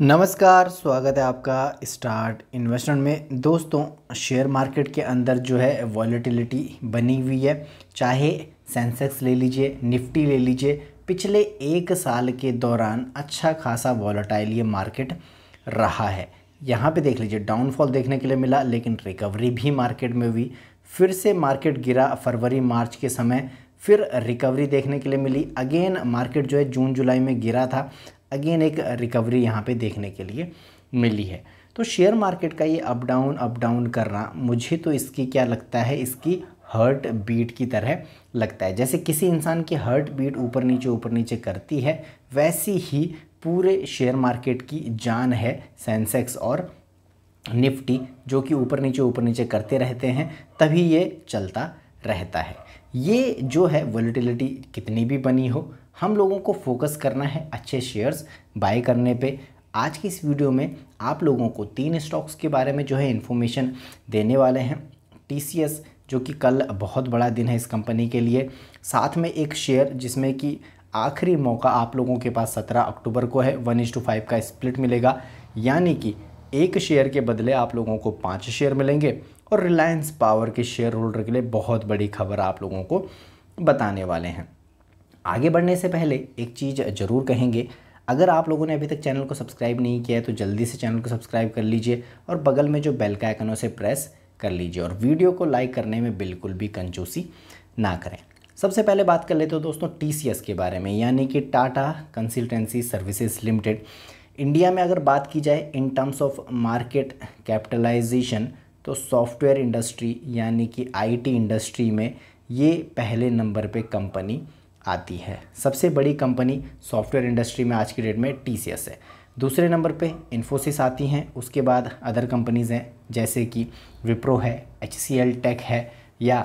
नमस्कार स्वागत है आपका स्टार्ट इन्वेस्टमेंट में दोस्तों शेयर मार्केट के अंदर जो है वॉलीटिलिटी बनी हुई है चाहे सेंसेक्स ले लीजिए निफ्टी ले लीजिए पिछले एक साल के दौरान अच्छा खासा वॉलेटाइल ये मार्केट रहा है यहाँ पे देख लीजिए डाउनफॉल देखने के लिए मिला लेकिन रिकवरी भी मार्केट में हुई फिर से मार्केट गिरा फरवरी मार्च के समय फिर रिकवरी देखने के लिए मिली अगेन मार्केट जो है जून जुलाई में गिरा था अगेन एक रिकवरी यहाँ पे देखने के लिए मिली है तो शेयर मार्केट का ये अप डाउन अप डाउन करना मुझे तो इसकी क्या लगता है इसकी हर्ट बीट की तरह लगता है जैसे किसी इंसान की हर्ट बीट ऊपर नीचे ऊपर नीचे करती है वैसी ही पूरे शेयर मार्केट की जान है सेंसेक्स और निफ्टी जो कि ऊपर नीचे ऊपर नीचे करते रहते हैं तभी ये चलता रहता है ये जो है वॉलीटिलिटी कितनी भी बनी हो हम लोगों को फोकस करना है अच्छे शेयर्स बाय करने पे आज की इस वीडियो में आप लोगों को तीन स्टॉक्स के बारे में जो है इन्फॉर्मेशन देने वाले हैं टी जो कि कल बहुत बड़ा दिन है इस कंपनी के लिए साथ में एक शेयर जिसमें कि आखिरी मौका आप लोगों के पास 17 अक्टूबर को है वन इज टू फाइव का स्प्लिट मिलेगा यानी कि एक शेयर के बदले आप लोगों को पाँच शेयर मिलेंगे और रिलायंस पावर के शेयर होल्डर के लिए बहुत बड़ी खबर आप लोगों को बताने वाले हैं आगे बढ़ने से पहले एक चीज़ ज़रूर कहेंगे अगर आप लोगों ने अभी तक चैनल को सब्सक्राइब नहीं किया है तो जल्दी से चैनल को सब्सक्राइब कर लीजिए और बगल में जो बेल का आइकन उसे प्रेस कर लीजिए और वीडियो को लाइक करने में बिल्कुल भी कंजूसी ना करें सबसे पहले बात कर लेते हो दोस्तों टी के बारे में यानी कि Tata consultancy services limited India में अगर बात की जाए in terms of market capitalisation तो सॉफ्टवेयर इंडस्ट्री यानी कि आईटी इंडस्ट्री में ये पहले नंबर पे कंपनी आती है सबसे बड़ी कंपनी सॉफ्टवेयर इंडस्ट्री में आज की डेट में टी है दूसरे नंबर पे इन्फोसिस आती हैं उसके बाद अदर कंपनीज़ हैं जैसे कि विप्रो है एच टेक है या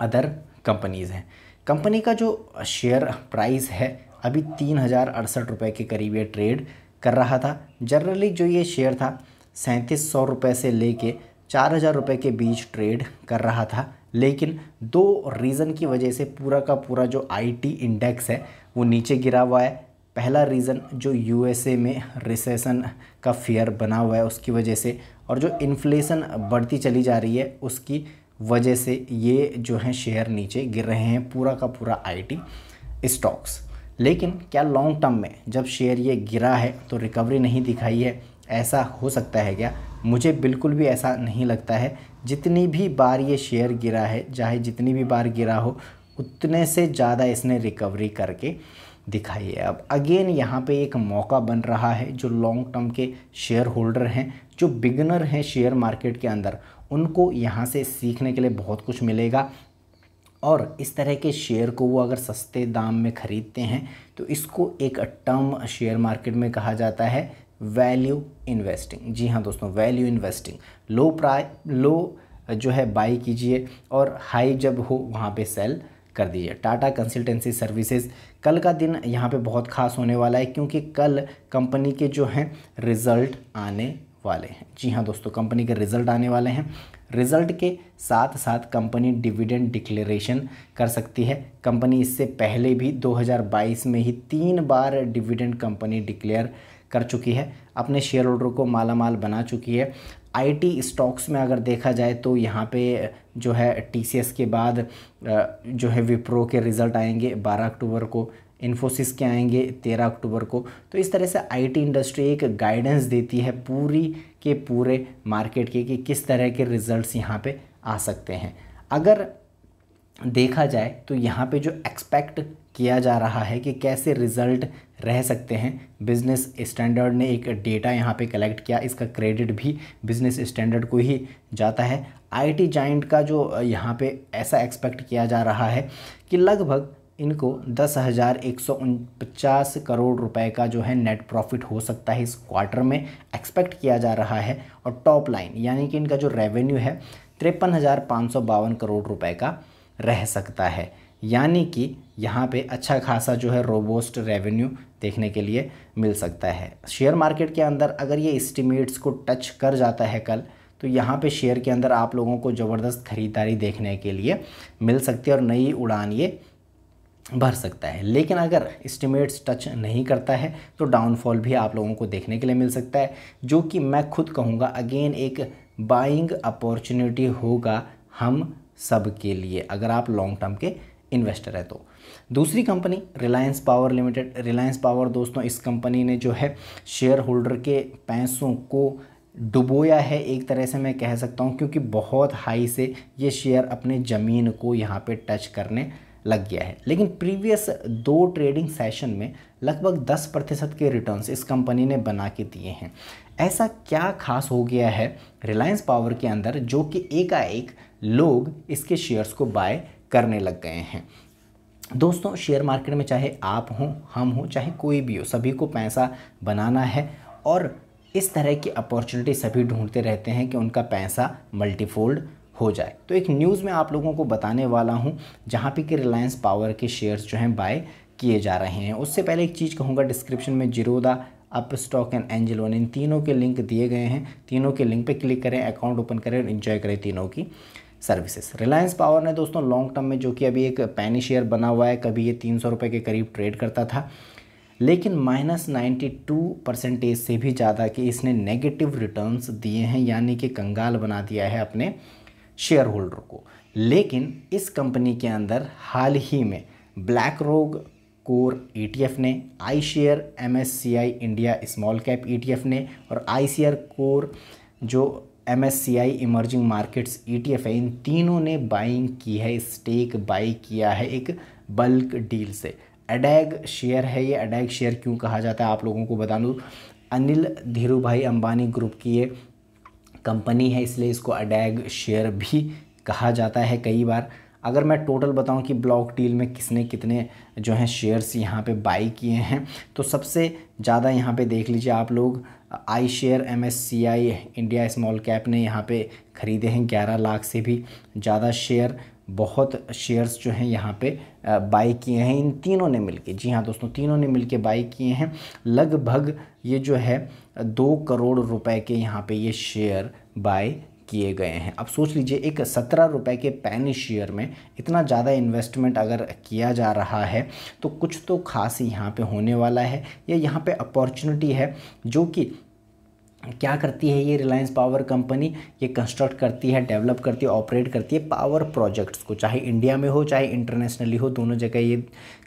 अदर कंपनीज़ हैं कंपनी का जो शेयर प्राइस है अभी तीन हज़ार अड़सठ रुपये के करीब ये ट्रेड कर रहा था जनरली जो ये शेयर था सैंतीस सौ रुपये से ले चार हज़ार रुपये के बीच ट्रेड कर रहा था लेकिन दो रीज़न की वजह से पूरा का पूरा जो आईटी इंडेक्स है वो नीचे गिरा हुआ है पहला रीज़न जो यूएसए में रिसेशन का फियर बना हुआ है उसकी वजह से और जो इन्फ्लेशन बढ़ती चली जा रही है उसकी वजह से ये जो है शेयर नीचे गिर रहे हैं पूरा का पूरा आईटी स्टॉक्स लेकिन क्या लॉन्ग टर्म में जब शेयर ये गिरा है तो रिकवरी नहीं दिखाई है ऐसा हो सकता है क्या मुझे बिल्कुल भी ऐसा नहीं लगता है जितनी भी बार ये शेयर गिरा है चाहे जितनी भी बार गिरा हो उतने से ज़्यादा इसने रिकवरी करके दिखाई है अब अगेन यहाँ पे एक मौका बन रहा है जो लॉन्ग टर्म के शेयर होल्डर हैं जो बिगनर हैं शेयर मार्केट के अंदर उनको यहाँ से सीखने के लिए बहुत कुछ मिलेगा और इस तरह के शेयर को वो अगर सस्ते दाम में ख़रीदते हैं तो इसको एक टर्म शेयर मार्केट में कहा जाता है वैल्यू इन्वेस्टिंग जी हाँ दोस्तों वैल्यू इन्वेस्टिंग लो प्राइ लो जो है बाई कीजिए और हाई जब हो वहाँ पे सेल कर दीजिए टाटा कंसल्टेंसी सर्विसेज कल का दिन यहाँ पे बहुत खास होने वाला है क्योंकि कल कंपनी के जो हैं रिज़ल्ट आने वाले हैं जी हाँ दोस्तों कंपनी के रिज़ल्ट आने वाले हैं रिजल्ट के साथ साथ कंपनी डिविडेंड डिक्लेरेशन कर सकती है कंपनी इससे पहले भी 2022 में ही तीन बार डिविडेंड कंपनी डिक्लेयर कर चुकी है अपने शेयर होल्डर को माला माल बना चुकी है आईटी स्टॉक्स में अगर देखा जाए तो यहाँ पे जो है टीसीएस के बाद जो है विप्रो के रिज़ल्ट आएंगे 12 अक्टूबर को इन्फोसिस के आएंगे 13 अक्टूबर को तो इस तरह से आईटी इंडस्ट्री एक गाइडेंस देती है पूरी कि पूरे मार्केट के कि किस तरह के रिज़ल्ट्स यहाँ पे आ सकते हैं अगर देखा जाए तो यहाँ पे जो एक्सपेक्ट किया जा रहा है कि कैसे रिज़ल्ट रह सकते हैं बिज़नेस स्टैंडर्ड ने एक डेटा यहाँ पे कलेक्ट किया इसका क्रेडिट भी बिज़नेस स्टैंडर्ड को ही जाता है आईटी जाइंट का जो यहाँ पे ऐसा एक्सपेक्ट किया जा रहा है कि लगभग इनको दस हज़ार एक सौ पचास करोड़ रुपए का जो है नेट प्रॉफिट हो सकता है इस क्वार्टर में एक्सपेक्ट किया जा रहा है और टॉप लाइन यानी कि इनका जो रेवेन्यू है तिरपन हज़ार पाँच सौ बावन करोड़ रुपए का रह सकता है यानी कि यहाँ पे अच्छा खासा जो है रोबोस्ट रेवेन्यू देखने के लिए मिल सकता है शेयर मार्केट के अंदर अगर ये इस्टीमेट्स को टच कर जाता है कल तो यहाँ पे शेयर के अंदर आप लोगों को ज़बरदस्त खरीदारी देखने के लिए मिल सकती है और नई उड़ान ये भर सकता है लेकिन अगर इस्टीमेट्स टच नहीं करता है तो डाउनफॉल भी आप लोगों को देखने के लिए मिल सकता है जो कि मैं खुद कहूँगा अगेन एक बाइंग अपॉर्चुनिटी होगा हम सब के लिए अगर आप लॉन्ग टर्म के इन्वेस्टर है तो दूसरी company Reliance power limited Reliance power दोस्तों इस कंपनी ने जो है शेयर होल्डर के पैसों को डुबोया है एक तरह से मैं कह सकता हूँ क्योंकि बहुत हाई से ये शेयर अपने ज़मीन को यहाँ पे टच करने लग गया है लेकिन प्रीवियस दो ट्रेडिंग सेशन में लगभग 10 प्रतिशत के रिटर्न्स इस कंपनी ने बना के दिए हैं ऐसा क्या खास हो गया है रिलायंस पावर के अंदर जो कि एकाएक लोग इसके शेयर्स को बाय करने लग गए हैं दोस्तों शेयर मार्केट में चाहे आप हों हम हों चाहे कोई भी हो सभी को पैसा बनाना है और इस तरह की अपॉर्चुनिटी सभी ढूंढते रहते हैं कि उनका पैसा मल्टीफोल्ड हो जाए तो एक न्यूज़ में आप लोगों को बताने वाला हूँ जहाँ पे कि रिलायंस पावर के शेयर्स जो हैं बाय किए जा रहे हैं उससे पहले एक चीज़ कहूँगा डिस्क्रिप्शन में Zerodha Upstox and one इन तीनों के लिंक दिए गए हैं तीनों के लिंक पे क्लिक करें अकाउंट ओपन करें और इन्जॉय करें तीनों की सर्विसेज रिलायंस पावर ने दोस्तों लॉन्ग टर्म में जो कि अभी एक पैनी शेयर बना हुआ है कभी ये तीन सौ रुपये के करीब ट्रेड करता था लेकिन माइनस नाइन्टी टू परसेंटेज से भी ज़्यादा कि इसने नेगेटिव रिटर्न्स दिए हैं यानी कि कंगाल बना दिया है अपने शेयर होल्डर को लेकिन इस कंपनी के अंदर हाल ही में ब्लैक रोग कोर ई ने iShares M India small cap ई ने और आई शेयर कोर जो M S C I emerging markets E T F है इन तीनों ने बाइंग की है स्टेक बाई किया है एक बल्क डील से अडैग शेयर है ये अडैग शेयर क्यों कहा जाता है आप लोगों को बता दूँ अनिल धीरू भाई अम्बानी ग्रुप की ये कंपनी है इसलिए इसको अडैग शेयर भी कहा जाता है कई बार अगर मैं टोटल बताऊं कि ब्लॉक डील में किसने कितने जो हैं शेयर्स यहाँ पे बाई किए हैं तो सबसे ज़्यादा यहाँ पे देख लीजिए आप लोग iShares M S C I India small cap ने यहाँ पे ख़रीदे हैं ग्यारह लाख से भी ज़्यादा शेयर बहुत शेयर्स जो हैं यहाँ पे बाई किए हैं इन तीनों ने मिलके जी हाँ दोस्तों तीनों ने मिल बाई किए हैं लगभग ये जो है दो करोड़ रुपए के यहाँ पे ये शेयर बाय किए गए हैं अब सोच लीजिए एक सत्रह रुपए के पैन शेयर में इतना ज़्यादा इन्वेस्टमेंट अगर किया जा रहा है तो कुछ तो खास यहाँ पे होने वाला है या यहाँ पे अपॉर्चुनिटी है जो कि क्या करती है ये रिलायंस पावर कंपनी ये कंस्ट्रक्ट करती है डेवलप करती है ऑपरेट करती है पावर प्रोजेक्ट्स को चाहे इंडिया में हो चाहे इंटरनेशनली हो दोनों जगह ये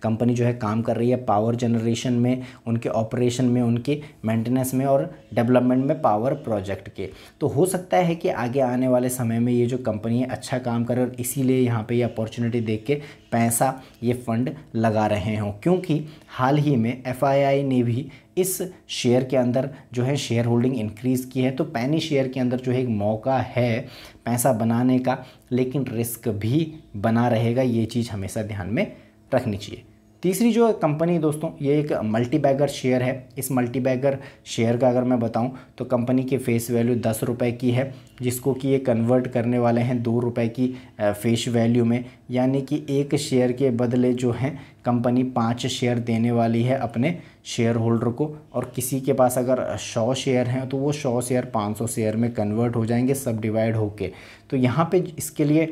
कंपनी जो है काम कर रही है पावर जनरेशन में उनके ऑपरेशन में उनके मेंटेनेंस में और डेवलपमेंट में पावर प्रोजेक्ट के तो हो सकता है कि आगे आने वाले समय में ये जो कंपनी है अच्छा काम करे और इसीलिए यहाँ पर ये अपॉर्चुनिटी देख के पैसा ये फंड लगा रहे हों क्योंकि हाल ही में एफ ने भी इस शेयर के अंदर जो है शेयर होल्डिंग इंक्रीज़ की है तो पैनी शेयर के अंदर जो है एक मौका है पैसा बनाने का लेकिन रिस्क भी बना रहेगा ये चीज़ हमेशा ध्यान में रखनी चाहिए तीसरी जो कंपनी दोस्तों ये एक मल्टी बैगर शेयर है इस मल्टी बैगर शेयर का अगर मैं बताऊं तो कंपनी की फ़ेस वैल्यू दस रुपये की है जिसको कि ये कन्वर्ट करने वाले हैं दो रुपये की फ़ेस वैल्यू में यानी कि एक शेयर के बदले जो हैं कंपनी पाँच शेयर देने वाली है अपने शेयर होल्डर को और किसी के पास अगर सौ शेयर हैं तो वो सौ शेयर पाँच सौ शेयर में कन्वर्ट हो जाएंगे सब डिवाइड होके तो यहाँ पर इसके लिए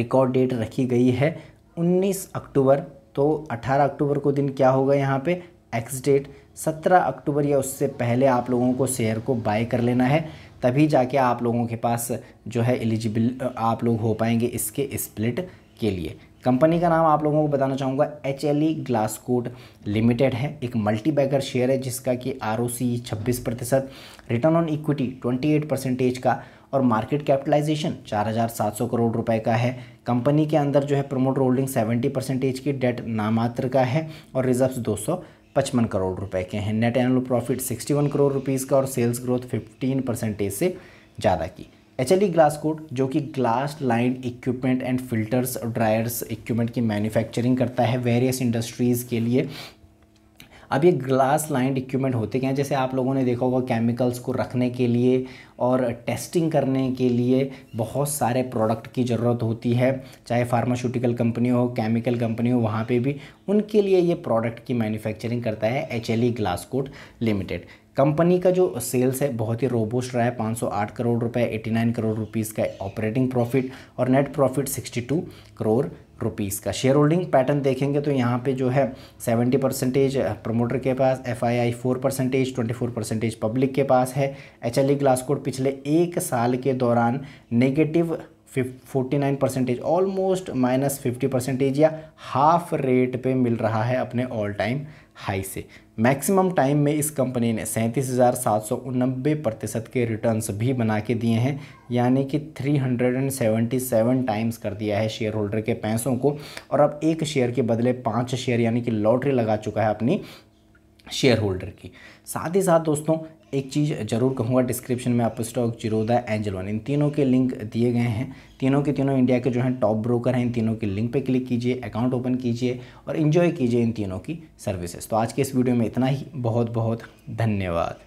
रिकॉर्ड डेट रखी गई है 19 अक्टूबर तो 18 अक्टूबर को दिन क्या होगा यहाँ पे एक्स डेट 17 अक्टूबर या उससे पहले आप लोगों को शेयर को बाय कर लेना है तभी जाके आप लोगों के पास जो है एलिजिबल आप लोग हो पाएंगे इसके स्प्लिट के लिए कंपनी का नाम आप लोगों को बताना चाहूँगा H L E Glascoat limited है एक मल्टी बैगर शेयर है जिसका कि आर ओ सी छब्बीस प्रतिशत return on equity twenty eight percentage का और मार्केट कैपिटलाइजेशन चार हज़ार सात सौ करोड़ रुपए का है कंपनी के अंदर जो है प्रमोटर होल्डिंग 70 परसेंटेज की डेट नामात्र का है और रिजर्व्स दो पचपन करोड़ रुपए के हैं net annual profit 61 crore rupees का और सेल्स ग्रोथ 15 परसेंटेज से ज़्यादा की एच एल ग्लास कोड जो कि glass line equipment and filters dryers equipment की मैन्युफैक्चरिंग करता है वेरियस इंडस्ट्रीज़ के लिए अब ये ग्लास लाइंड इक्विपमेंट होते क्या हैं जैसे आप लोगों ने देखा होगा केमिकल्स को रखने के लिए और टेस्टिंग करने के लिए बहुत सारे प्रोडक्ट की ज़रूरत होती है चाहे फार्मास्यूटिकल कंपनी हो केमिकल कंपनी हो वहाँ पे भी उनके लिए ये प्रोडक्ट की मैन्युफैक्चरिंग करता है H L E Glascoat limited company का जो सेल्स है बहुत ही रोबोस्ट रहा है 508 करोड़ रुपए 89 करोड़ रुपीस का ऑपरेटिंग प्रॉफिट और नेट प्रॉफिट 62 करोड़ रुपीस का शेयर होल्डिंग पैटर्न देखेंगे तो यहाँ पे जो है 70 परसेंटेज प्रमोटर के पास F I I four percentage twenty four percentage public के पास है एच एल ई पिछले एक साल के दौरान negative forty nine percentage almost minus fifty percentage या हाफ रेट पे मिल रहा है अपने ऑल टाइम हाई से मैक्सिमम टाइम में इस कंपनी ने सैंतीस हज़ार सात सौ उनबे प्रतिशत के रिटर्न्स भी बना के दिए हैं यानी कि three hundred and seventy seven times कर दिया है शेयर होल्डर के पैसों को और अब एक शेयर के बदले पाँच शेयर यानी कि लॉटरी लगा चुका है अपनी शेयर होल्डर की साथ ही साथ दोस्तों एक चीज़ ज़रूर कहूँगा डिस्क्रिप्शन में आप स्टॉक जिरोदा एंजल वन इन तीनों के लिंक दिए गए हैं तीनों के तीनों इंडिया के जो हैं टॉप ब्रोकर हैं इन तीनों के लिंक पे क्लिक कीजिए अकाउंट ओपन कीजिए और इन्जॉय कीजिए इन तीनों की सर्विसेज तो आज के इस वीडियो में इतना ही बहुत बहुत धन्यवाद